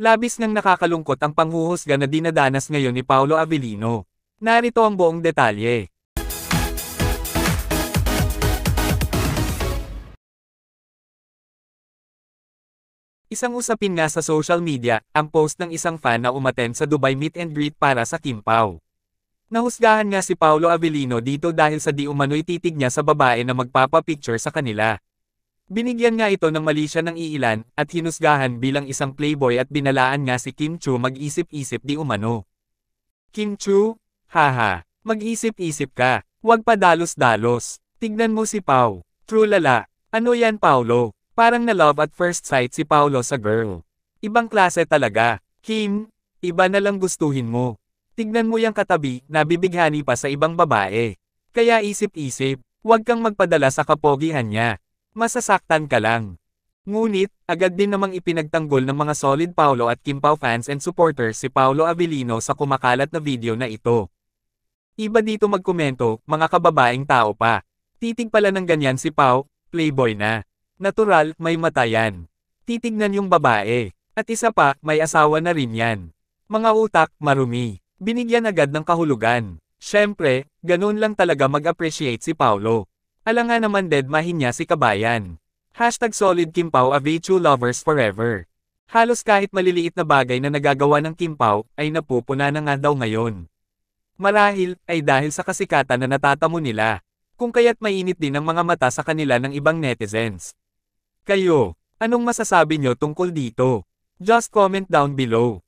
Labis ng nakakalungkot ang panghuhusga na dinadanas ngayon ni Paolo Avellino. Narito ang buong detalye. Isang usapin nga sa social media, ang post ng isang fan na umaten sa Dubai Meet and Greet para sa Kim Pao. Nahusgahan nga si Paolo Avellino dito dahil sa di umano'y titig niya sa babae na magpapapicture sa kanila. Binigyan nga ito ng mali siya ng iilan, at hinusgahan bilang isang playboy at binalaan nga si Kim Chu mag-isip-isip di umano. Kim Chu, haha, mag-isip-isip ka, huwag pa dalos-dalos, tignan mo si Pau, true lala, ano yan Paulo, parang na love at first sight si Paulo sa girl. Ibang klase talaga, Kim, iba na lang gustuhin mo. Tignan mo yung katabi, nabibighani pa sa ibang babae. Kaya isip-isip, huwag kang magpadala sa kapogihan niya. Masasaktan ka lang. Ngunit, agad din namang ipinagtanggol ng mga solid Paolo at Kimpao fans and supporters si Paolo Avellino sa kumakalat na video na ito. Iba dito magkomento, mga kababaeng tao pa. Titig pala ng ganyan si Pau, playboy na. Natural, may mata yan. Titignan yung babae. At isa pa, may asawa na rin yan. Mga utak, marumi. Binigyan agad ng kahulugan. Siyempre, ganun lang talaga mag-appreciate si Paulo. Ala nga naman dead mahin niya si kabayan. Hashtag solid Kimpaw Ave Lovers Forever. Halos kahit maliliit na bagay na nagagawa ng Kimpaw, ay napupuna na nga daw ngayon. Marahil, ay dahil sa kasikatan na natatamo nila. Kung kaya't mainit din ang mga mata sa kanila ng ibang netizens. Kayo, anong masasabi nyo tungkol dito? Just comment down below.